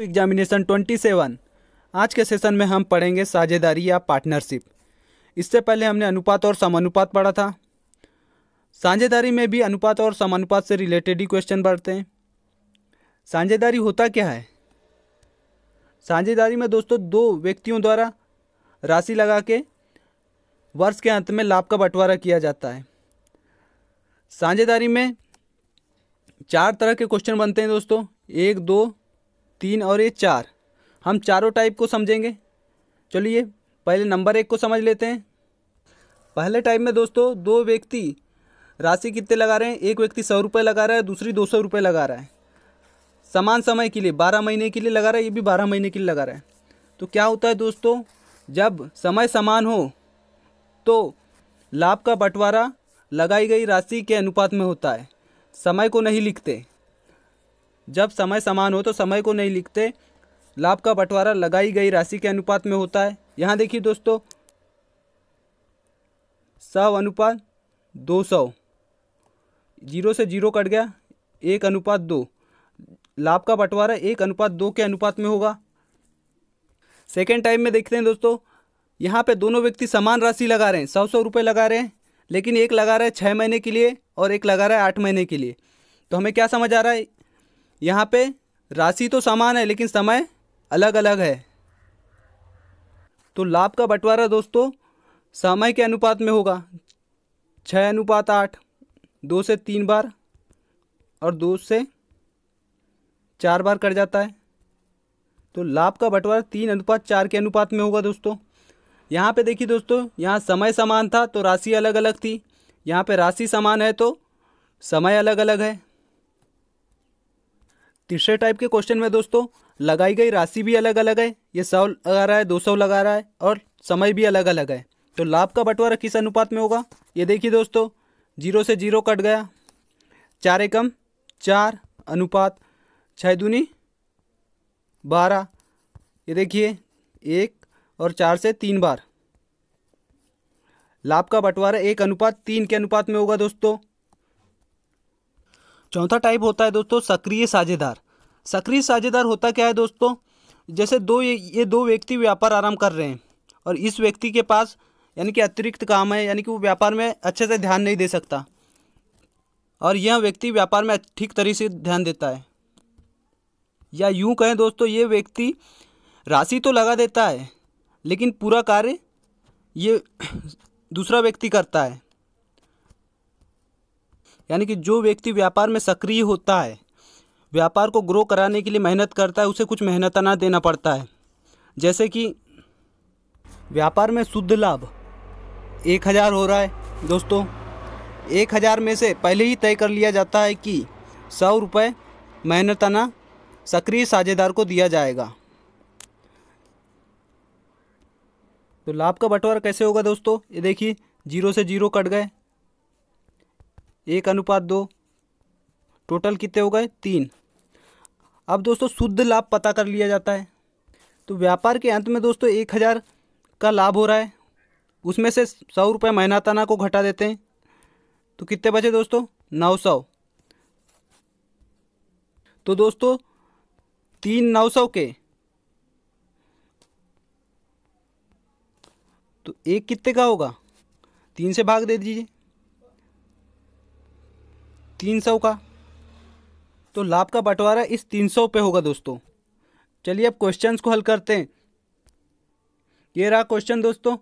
examination 27 आज के session में हम पढ़ेंगे साझेदारी या पार्टनरशिप इससे पहले हमने अनुपात और समानुपात पढ़ा था साझेदारी में भी अनुपात और समानुपात से रिलेटेड ही क्वेश्चन पढ़ते हैं साझेदारी होता क्या है साझेदारी में दोस्तों दो व्यक्तियों द्वारा राशि लगा के वर्ष के अंत में लाभ का बंटवारा किया जाता है साझेदारी में चार तरह के क्वेश्चन बनते हैं दोस्तों एक दो तीन और ये चार हम चारों टाइप को समझेंगे चलिए पहले नंबर एक को समझ लेते हैं पहले टाइप में दोस्तों दो व्यक्ति राशि कितने लगा रहे हैं एक व्यक्ति सौ रुपये लगा रहा है दूसरी दो सौ रुपये लगा रहा है समान समय के लिए बारह महीने के लिए लगा रहा है ये भी बारह महीने के लिए लगा रहा है तो क्या होता है दोस्तों जब समय समान हो तो लाभ का बंटवारा लगाई गई राशि के अनुपात में होता है समय को नहीं लिखते जब समय समान हो तो समय को नहीं लिखते लाभ का बंटवारा लगाई गई राशि के अनुपात में होता है यहाँ देखिए दोस्तों सौ अनुपात दो सौ जीरो से जीरो कट गया एक अनुपात दो लाभ का बंटवारा एक अनुपात दो के अनुपात में होगा सेकेंड टाइम में देखते हैं दोस्तों यहाँ पे दोनों व्यक्ति समान राशि लगा रहे हैं सौ सौ रुपये लगा रहे हैं लेकिन एक लगा रहा है छः महीने के लिए और एक लगा रहा है आठ महीने के लिए तो हमें क्या समझ आ रहा है यहाँ पे राशि तो समान है लेकिन समय अलग अलग है तो लाभ का बंटवारा दोस्तों समय के अनुपात में होगा छः अनुपात आठ दो से तीन बार और दो से चार बार कर जाता है तो लाभ का बंटवारा तीन अनुपात चार के अनुपात में होगा दोस्तों यहाँ पे देखिए दोस्तों यहाँ समय समान था तो राशि अलग अलग थी यहाँ पे राशि समान है तो समय अलग अलग है तीसरे टाइप के क्वेश्चन में दोस्तों लगाई गई राशि भी अलग अलग है ये सौ लगा रहा है दो सौ लगा रहा है और समय भी अलग अलग है तो लाभ का बंटवारा किस अनुपात में होगा ये देखिए दोस्तों जीरो से जीरो कट गया चार एकम चार अनुपात छः दूनी बारह ये देखिए एक और चार से तीन बार लाभ का बंटवारा एक अनुपात तीन के अनुपात में होगा दोस्तों चौथा टाइप होता है दोस्तों सक्रिय साझेदार सक्रिय साझेदार होता क्या है दोस्तों जैसे दो ये, ये दो व्यक्ति व्यापार आरंभ कर रहे हैं और इस व्यक्ति के पास यानी कि अतिरिक्त काम है यानी कि वो व्यापार में अच्छे से ध्यान नहीं दे सकता और यह व्यक्ति व्यापार में ठीक तरीके से ध्यान देता है या यूँ कहें दोस्तों ये व्यक्ति राशि तो लगा देता है लेकिन पूरा कार्य ये दूसरा व्यक्ति करता है यानी कि जो व्यक्ति व्यापार में सक्रिय होता है व्यापार को ग्रो कराने के लिए मेहनत करता है उसे कुछ मेहनत ना देना पड़ता है जैसे कि व्यापार में शुद्ध लाभ एक हज़ार हो रहा है दोस्तों एक हज़ार में से पहले ही तय कर लिया जाता है कि सौ रुपये मेहनताना सक्रिय साझेदार को दिया जाएगा तो लाभ का बंटवारा कैसे होगा दोस्तों ये देखिए जीरो से जीरो कट गए एक अनुपात दो टोटल कितने हो गए तीन अब दोस्तों शुद्ध लाभ पता कर लिया जाता है तो व्यापार के अंत में दोस्तों एक हज़ार का लाभ हो रहा है उसमें से सौ रुपये महीनाताना को घटा देते हैं तो कितने बचे दोस्तों नौ सौ तो दोस्तों तीन नौ सौ के तो एक कितने का होगा तीन से भाग दे दीजिए तीन सौ का तो लाभ का बंटवारा इस तीन सौ पे होगा दोस्तों चलिए अब क्वेश्चंस को हल करते हैं ये रहा क्वेश्चन दोस्तों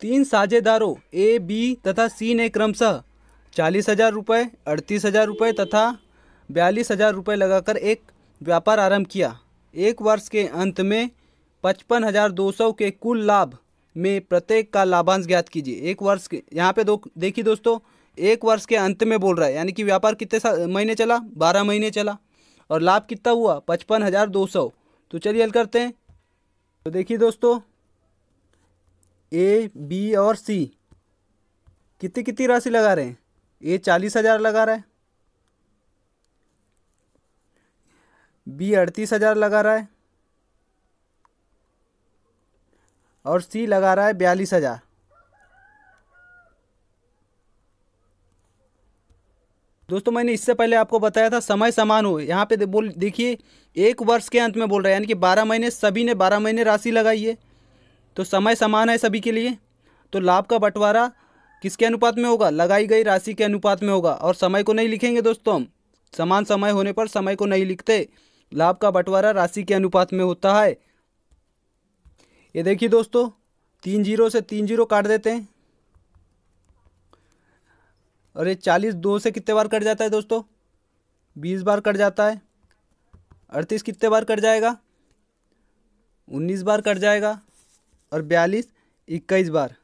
तीन साझेदारों ए बी तथा सी ने क्रमशः चालीस हज़ार रुपये अड़तीस हज़ार रुपये तथा बयालीस हज़ार रुपये लगाकर एक व्यापार आरंभ किया एक वर्ष के अंत में पचपन हज़ार दो सौ के कुल लाभ में प्रत्येक का लाभांश ज्ञात कीजिए एक वर्ष के यहाँ पे दो देखिए दोस्तों एक वर्ष के अंत में बोल रहा है यानी कि व्यापार कितने महीने चला बारह महीने चला और लाभ कितना हुआ पचपन हज़ार दो सौ तो चलिए हल करते हैं तो देखिए दोस्तों ए बी और सी कितनी कितनी राशि लगा रहे हैं ए चालीस हज़ार लगा रहा है बी अड़तीस हज़ार लगा रहा है और सी लगा रहा है बयालीस हज़ार दोस्तों मैंने इससे पहले आपको बताया था समय समान हो यहाँ पे बोल देखिए एक वर्ष के अंत में बोल रहा है यानी कि बारह महीने सभी ने बारह महीने राशि लगाई है तो समय समान है सभी के लिए तो लाभ का बंटवारा किसके अनुपात में होगा लगाई गई राशि के अनुपात में होगा और समय को नहीं लिखेंगे दोस्तों हम समान समय होने पर समय को नहीं लिखते लाभ का बंटवारा राशि के अनुपात में होता है ये देखिए दोस्तों तीन जीरो से तीन जीरो काट देते हैं और ये चालीस दो से कितने बार कट जाता है दोस्तों बीस बार कट जाता है अड़तीस कितने बार कट जाएगा उन्नीस बार कट जाएगा और बयालीस इक्कीस बार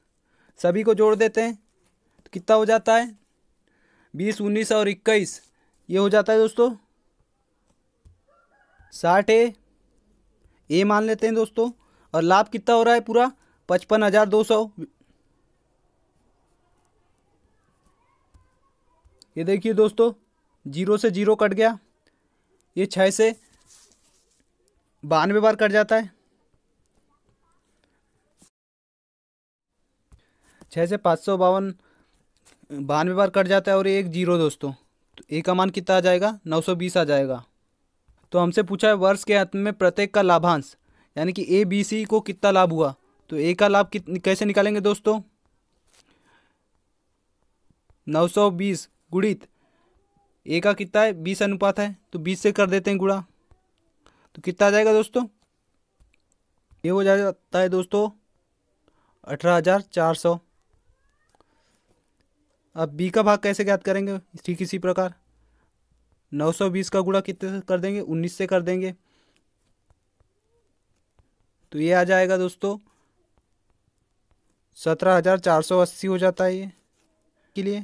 सभी को जोड़ देते हैं तो कितना हो जाता है बीस उन्नीस और इक्कीस ये हो जाता है दोस्तों साठ ए ए मान लेते हैं दोस्तों और लाभ कितना हो रहा है पूरा पचपन हज़ार दो सौ ये देखिए दोस्तों जीरो से जीरो कट गया ये छः से बानवे बार कट जाता है छः से पाँच सौ बावन बानवे बार कट जाता है और एक जीरो दोस्तों तो एक का मान कितना आ जाएगा नौ सौ बीस आ जाएगा तो हमसे पूछा है वर्ष के अंत में प्रत्येक का लाभांश यानी कि ए बी सी को कितना लाभ हुआ तो ए का लाभ कैसे निकालेंगे दोस्तों नौ सौ बीस गुणित ए का कितना है बीस अनुपात है तो बीस से कर देते हैं गुड़ा तो कितना आ जाएगा दोस्तों ये हो जाता है दोस्तों अठारह हज़ार चार सौ अब बी का भाग कैसे ज्ञात करेंगे ठीक इसी प्रकार नौ सौ बीस का गुड़ा कितने से कर देंगे उन्नीस से कर देंगे तो ये आ जाएगा दोस्तों सत्रह हज़ार चार सौ अस्सी हो जाता है ये के लिए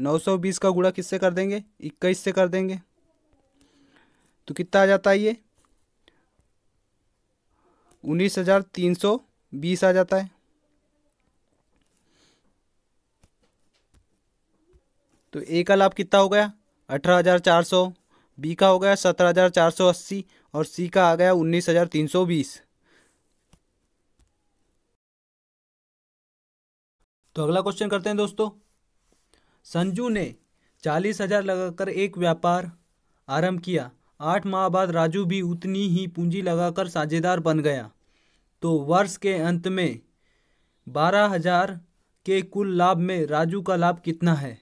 नौ सौ बीस का गुड़ा किससे कर देंगे इक्कीस से कर देंगे तो कितना आ जाता है ये उन्नीस हज़ार तीन सौ बीस आ जाता है तो ए का लाभ कितना हो गया अठारह हज़ार चार सौ बी का हो गया सत्रह हज़ार चार सौ अस्सी और सी का आ गया उन्नीस हज़ार तीन सौ बीस तो अगला क्वेश्चन करते हैं दोस्तों संजू ने चालीस हजार लगाकर एक व्यापार आरंभ किया आठ माह बाद राजू भी उतनी ही पूंजी लगाकर साझेदार बन गया तो वर्ष के अंत में बारह हजार के कुल लाभ में राजू का लाभ कितना है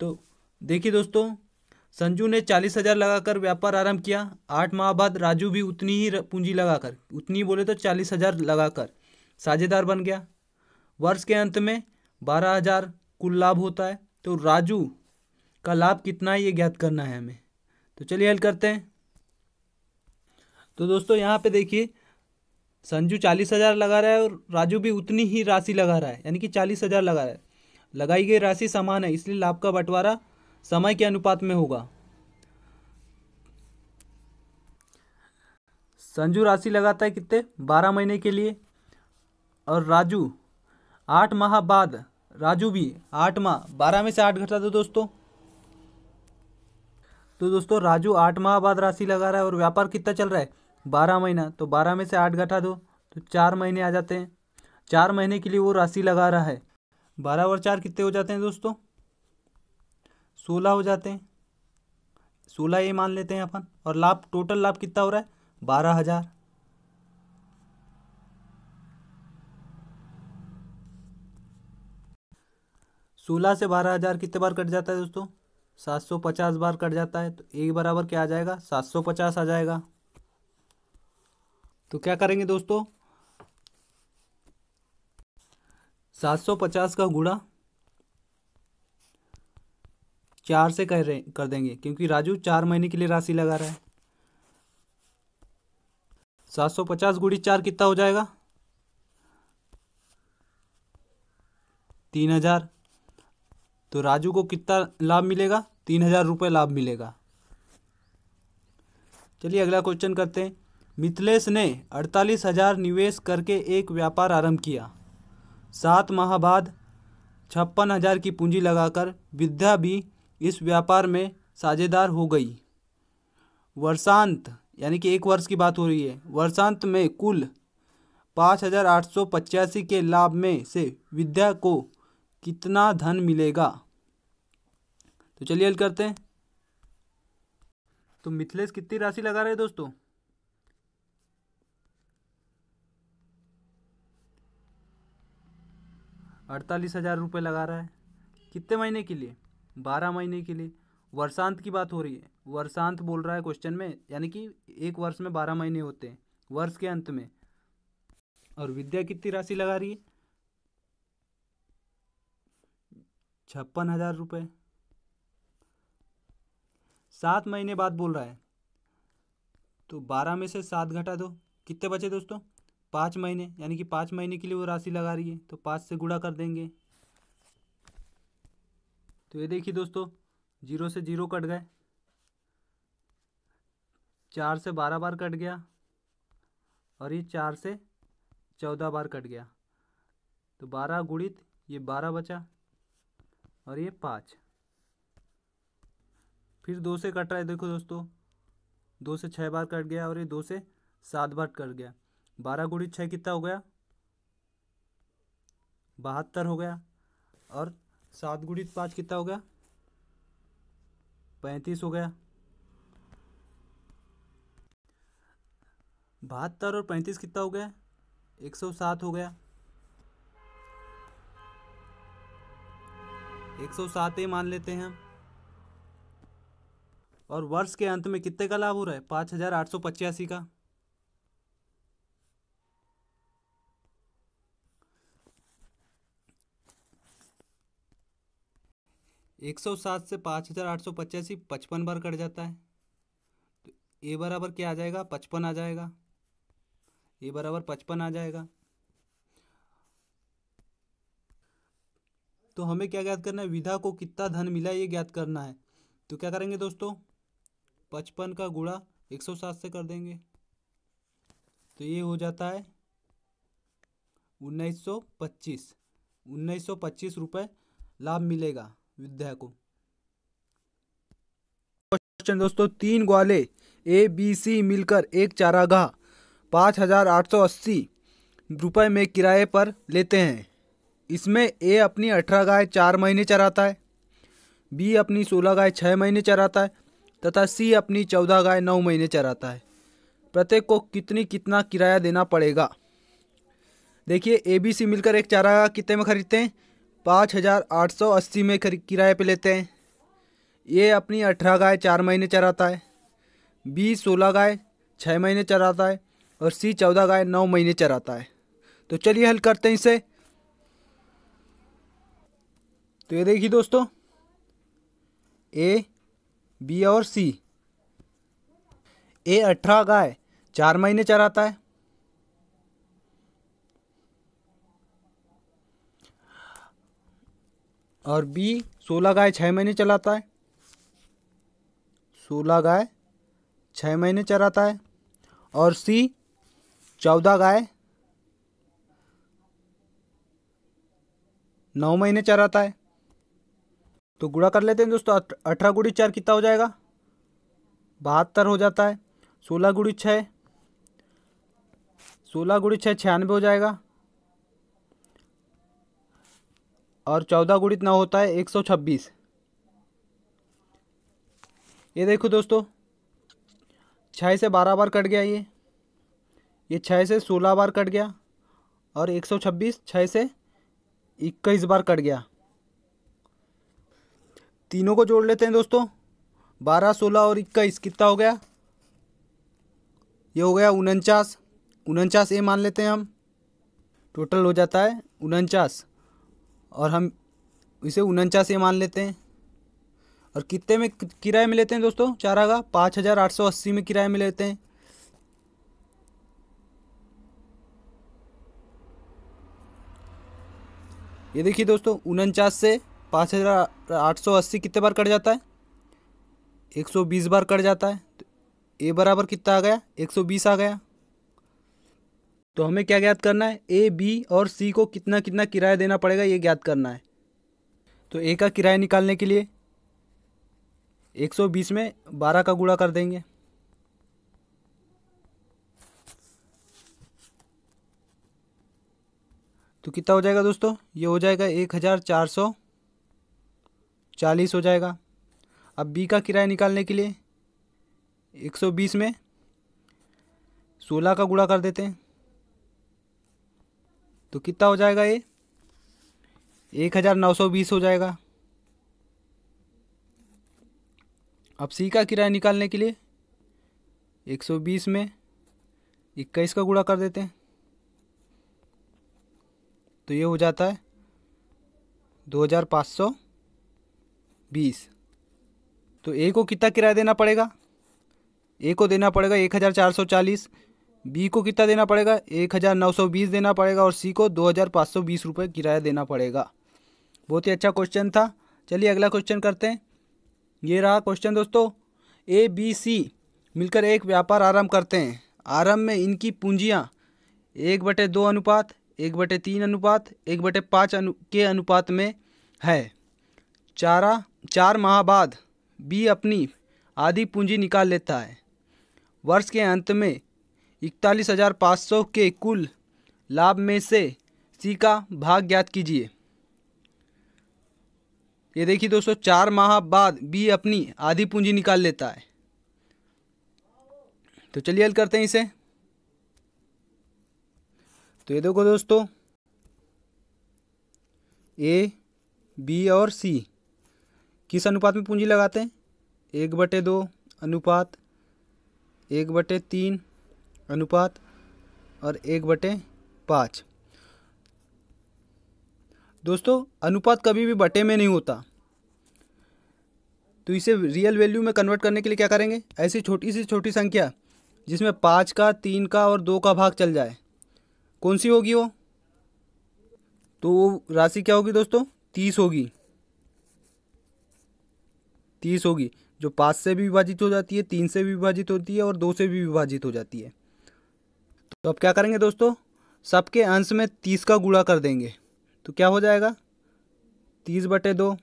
तो देखिए दोस्तों संजू ने चालीस हजार लगाकर व्यापार आरंभ किया आठ माह बाद राजू भी उतनी ही पूंजी लगाकर उतनी बोले तो चालीस हजार लगाकर साझेदार बन गया वर्ष के अंत में बारह हजार कुल लाभ होता है तो राजू का लाभ कितना है ये ज्ञात करना है हमें तो चलिए हल करते हैं तो दोस्तों यहाँ पे देखिए संजू चालीस हज़ार लगा रहा है और राजू भी उतनी ही राशि लगा रहा है यानी कि चालीस हज़ार लगा रहा है लगाई गई राशि समान है इसलिए लाभ का बंटवारा समय के अनुपात में होगा संजू राशि लगाता है कितने बारह महीने के लिए और राजू आठ माह बाद राजू भी आठवां बारह में से आठ घटा दो दोस्तों तो दोस्तों राजू आठ माह बाद राशि लगा रहा है और व्यापार कितना चल रहा है बारह महीना तो बारह में से आठ घटा दो तो चार महीने आ जाते हैं चार महीने के लिए वो राशि लगा रहा है बारह और चार कितने हो जाते हैं दोस्तों सोलह हो जाते हैं सोलह ये मान लेते हैं अपन और लाभ टोटल लाभ कितना हो रहा है बारह हज़ार सोलह से बारह हज़ार कितने बार कट जाता है दोस्तों सात सौ पचास बार कट जाता है तो एक बराबर क्या आ जाएगा सात सौ पचास आ जाएगा तो क्या करेंगे दोस्तों सात सौ पचास का गुड़ा चार से कर रहे कर देंगे क्योंकि राजू चार महीने के लिए राशि लगा रहा है सात सौ पचास गुड़ी चार कितना हो जाएगा तीन हजार तो राजू को कितना लाभ मिलेगा तीन हज़ार रुपये लाभ मिलेगा चलिए अगला क्वेश्चन करते हैं मिथिलेश ने अड़तालीस हज़ार निवेश करके एक व्यापार आरंभ किया सात माह बाद छप्पन हज़ार की पूंजी लगाकर विद्या भी इस व्यापार में साझेदार हो गई वर्षांत यानी कि एक वर्ष की बात हो रही है वर्षांत में कुल पाँच हज़ार आठ सौ पचासी के लाभ में से विद्या को कितना धन मिलेगा तो चलिए हल करते हैं तो मिथिलेश कितनी राशि लगा रहे दोस्तों अड़तालीस हज़ार रुपये लगा रहा है कितने महीने के लिए बारह महीने के लिए वर्षांत की बात हो रही है वर्षांत बोल रहा है क्वेश्चन में यानी कि एक वर्ष में बारह महीने होते हैं वर्ष के अंत में और विद्या कितनी राशि लगा रही है छप्पन हज़ार रुपये सात महीने बाद बोल रहा है तो बारह में से सात घटा दो कितने बचे दोस्तों पाँच महीने यानी कि पाँच महीने के लिए वो राशि लगा रही है तो पाँच से गुड़ा कर देंगे तो ये देखिए दोस्तों जीरो से जीरो कट गए चार से बारह बार कट गया और ये चार से चौदह बार कट गया तो बारह गुणित ये बारह बचा और ये पाँच फिर दो से कट रहा है देखो दोस्तों दो से छः बार कट गया और ये दो से सात बार कट गया बारह गुड़ी छः कितना हो गया बहत्तर हो गया और सात गुड़ी पाँच कितना हो गया पैंतीस हो गया बहत्तर और पैंतीस कितना हो गया एक सौ सात हो गया एक सौ सात ही मान लेते हैं और वर्ष के अंत में कितने का लाभ हो रहा है पाँच हज़ार आठ सौ पचासी का एक सौ सात से पाँच हज़ार आठ सौ पचासी पचपन बार कट जाता है तो ए बराबर क्या आ जाएगा पचपन आ जाएगा ए बराबर पचपन आ जाएगा तो हमें क्या ज्ञात करना है विधा को कितना धन मिला ये ज्ञात करना है तो क्या करेंगे दोस्तों पचपन का गुड़ा एक सौ सात से कर देंगे तो ये हो जाता है उन्नीस सौ पच्चीस उन्नीस सौ पच्चीस रुपये लाभ मिलेगा विद्या को क्वेश्चन दोस्तों तीन ग्वाले ए बी सी मिलकर एक चारागाह पाँच हज़ार आठ सौ अस्सी रुपये में किराए पर लेते हैं इसमें ए अपनी अठारह गाय चार महीने चराता है बी अपनी सोलह गाय छः महीने चराता है तथा सी अपनी चौदह गाय नौ महीने चराता है प्रत्येक को कितनी कितना किराया देना पड़ेगा देखिए ए बी सी मिलकर एक चारा कितने में ख़रीदते हैं पाँच हज़ार आठ सौ अस्सी में किराए पे लेते हैं ये अपनी अठारह गाय चार महीने चराता है बी सोलह गाय छः महीने चराता है और सी चौदह गाय नौ महीने चराता है तो चलिए हल करते हैं इसे तो ये देखिए दोस्तों ए बी और सी ए अठारह गाय चार महीने चराता है और बी सोलह गाय छः महीने चलाता है सोलह गाय छः महीने चराता है और सी चौदह गाय नौ महीने चराता है तो गुड़ा कर लेते हैं दोस्तों अठारह गुड़ी चार कितना हो जाएगा बहत्तर हो जाता है सोलह गुड़ी छः सोलह गुड़ी छः छियानवे हो जाएगा और चौदह गुड़ी इतना होता है एक सौ छब्बीस ये देखो दोस्तों छः से बारह बार कट गया ये ये छः से सोलह बार कट गया और एक सौ छब्बीस छः से इक्कीस बार कट गया तीनों को जोड़ लेते हैं दोस्तों बारह सोलह और इक्कीस कितना हो गया ये हो गया उनचास उनचास ए मान लेते हैं हम टोटल हो जाता है उनचास और हम इसे उनचास ए मान लेते हैं और कितने में किराए में लेते हैं दोस्तों चारा का पाँच हज़ार आठ सौ अस्सी में किराए में लेते हैं ये देखिए दोस्तों उनचास से पाँच हज़ार आठ सौ अस्सी कितने बार कट जाता है एक सौ बीस बार कट जाता है तो ए बराबर कितना आ गया एक सौ बीस आ गया तो हमें क्या ज्ञात करना है ए बी और सी को कितना कितना किराया देना पड़ेगा ये ज्ञात करना है तो ए का किराया निकालने के लिए एक सौ बीस में बारह का गुड़ा कर देंगे तो कितना हो जाएगा दोस्तों ये हो जाएगा एक हज़ार चार सौ चालीस हो जाएगा अब बी का किराया निकालने के लिए एक सौ बीस में सोलह का गुड़ा कर देते हैं तो कितना हो जाएगा ये एक हज़ार नौ सौ बीस हो जाएगा अब सी का किराया निकालने के लिए एक सौ बीस में इक्कीस का गुड़ा कर देते हैं तो ये हो जाता है दो हज़ार पाँच सौ बीस तो ए को कितना किराया देना पड़ेगा ए को देना पड़ेगा एक हज़ार चार सौ चालीस बी को कितना देना पड़ेगा एक हज़ार नौ सौ बीस देना पड़ेगा और सी को दो हज़ार पाँच सौ बीस रुपये किराया देना पड़ेगा बहुत ही अच्छा क्वेश्चन था चलिए अगला क्वेश्चन करते हैं ये रहा क्वेश्चन दोस्तों ए बी सी मिलकर एक व्यापार आरंभ करते हैं आरंभ में इनकी पूंजियाँ एक बटे दो अनुपात एक बटे तीन अनुपात एक बटे पाँच अनु के अनुपात में है चारा चार माह बाद बी अपनी आधी पूंजी निकाल लेता है वर्ष के अंत में इकतालीस हज़ार पाँच सौ के कुल लाभ में से सी का भाग ज्ञात कीजिए ये देखिए दोस्तों चार माह बाद बी अपनी आधी पूंजी निकाल लेता है तो चलिए हल करते हैं इसे तो ये देखो दोस्तों ए बी और सी किस अनुपात में पूंजी लगाते हैं एक बटे दो अनुपात एक बटे तीन अनुपात और एक बटे पाँच दोस्तों अनुपात कभी भी बटे में नहीं होता तो इसे रियल वैल्यू में कन्वर्ट करने के लिए क्या करेंगे ऐसी छोटी सी छोटी संख्या जिसमें पाँच का तीन का और दो का भाग चल जाए कौन सी होगी वो तो वो राशि क्या होगी दोस्तों तीस होगी तीस होगी जो पाँच से भी विभाजित हो जाती है तीन से भी विभाजित होती है और दो से भी विभाजित हो जाती है तो अब क्या करेंगे दोस्तों सबके अंश में तीस का गुणा कर देंगे तो क्या हो जाएगा तीस बटे दो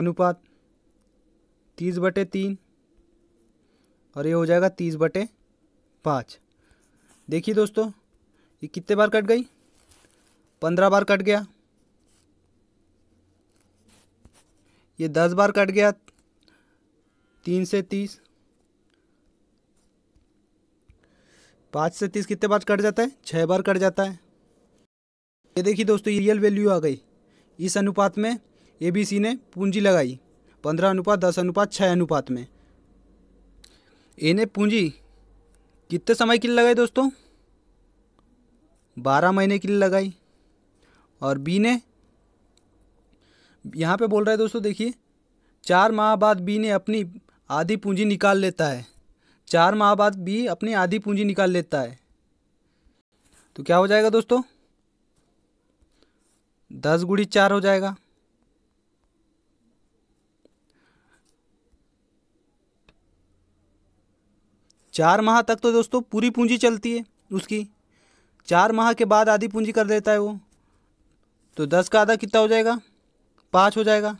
अनुपात तीस बटे तीन और ये हो जाएगा तीस बटे पाँच देखिए दोस्तों ये कितने बार कट गई पंद्रह बार कट गया ये दस बार कट गया तीन से तीस पाँच से तीस कितने बार कट जाता है छः बार कट जाता है ये देखिए दोस्तों ये रियल वैल्यू आ गई इस अनुपात में ए बी सी ने पूंजी लगाई पंद्रह अनुपात दस अनुपात छः अनुपात में ए ने पूंजी कितने समय के लिए लगाई दोस्तों बारह महीने के लिए लगाई और बी ने यहाँ पे बोल रहा है दोस्तों देखिए चार माह बाद बी ने अपनी आधी पूंजी निकाल लेता है चार माह बाद भी अपनी आधी पूंजी निकाल लेता है तो क्या हो जाएगा दोस्तों दस गुड़ी चार हो जाएगा चार माह तक तो दोस्तों पूरी पूंजी चलती है उसकी चार माह के बाद आधी पूंजी कर देता है वो तो दस का आधा कितना हो जाएगा पाँच हो जाएगा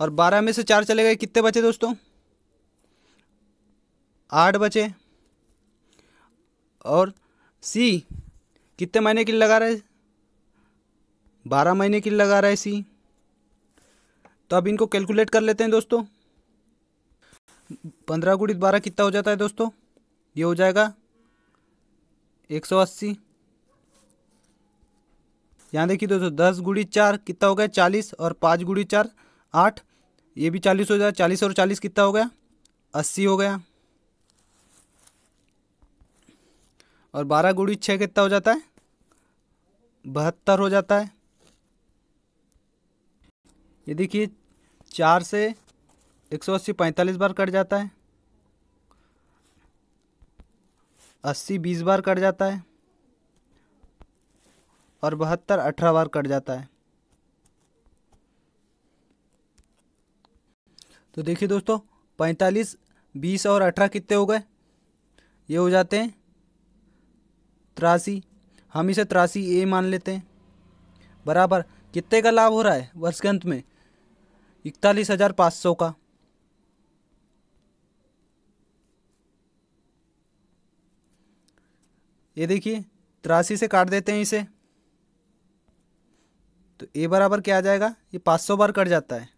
और बारह में से चार चले गए कितने बचे दोस्तों आठ बचे और सी कितने महीने के लिए लगा रहा है बारह महीने के लिए लगा रहा है सी तो अब इनको कैलकुलेट कर लेते हैं दोस्तों पंद्रह गुड़ित बारह कितना हो जाता है दोस्तों ये हो जाएगा एक सौ अस्सी यहाँ देखिए दोस्तों दस गुड़ी चार कितना हो गया चालीस और पाँच गुड़ी चार आठ ये भी चालीस हो जाए चालीस और चालीस कितना हो गया अस्सी हो गया और बारह गुड़ी छः कितना हो जाता है बहत्तर हो जाता है ये देखिए चार से एक सौ अस्सी पैंतालीस बार कट जाता है अस्सी बीस बार कट जाता है और बहत्तर अठारह बार कट जाता है तो देखिए दोस्तों पैंतालीस बीस और अठारह कितने हो गए ये हो जाते हैं त्रासी हम इसे त्रासी ए मान लेते हैं बराबर कितने का लाभ हो रहा है वर्ष के अंत में इकतालीस हज़ार पाँच सौ का ये देखिए तिरासी से काट देते हैं इसे तो ए बराबर क्या आ जाएगा ये पाँच सौ बार कट जाता है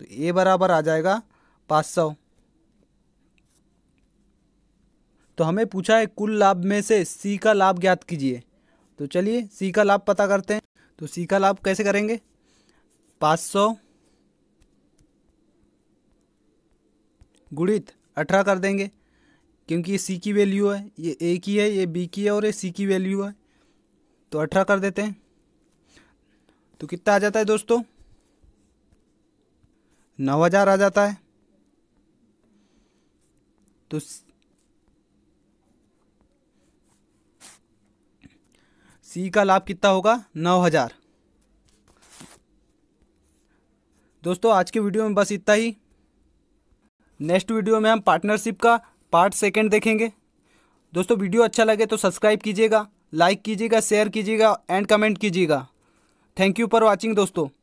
तो ए बराबर आ जाएगा पाँच सौ तो हमें पूछा है कुल लाभ में से सी का लाभ ज्ञात कीजिए तो चलिए सी का लाभ पता करते हैं तो सी का लाभ कैसे करेंगे पाँच सौ गुणित अठारह कर देंगे क्योंकि ये सी की वैल्यू है ये ए की है ये बी की है और ये सी की वैल्यू है तो अठारह कर देते हैं तो कितना आ जाता है दोस्तों नौ हज़ार आ जाता है तो सी का लाभ कितना होगा नौ हज़ार दोस्तों आज के वीडियो में बस इतना ही नेक्स्ट वीडियो में हम पार्टनरशिप का पार्ट सेकंड देखेंगे दोस्तों वीडियो अच्छा लगे तो सब्सक्राइब कीजिएगा लाइक कीजिएगा शेयर कीजिएगा एंड कमेंट कीजिएगा थैंक यू फॉर वॉचिंग दोस्तों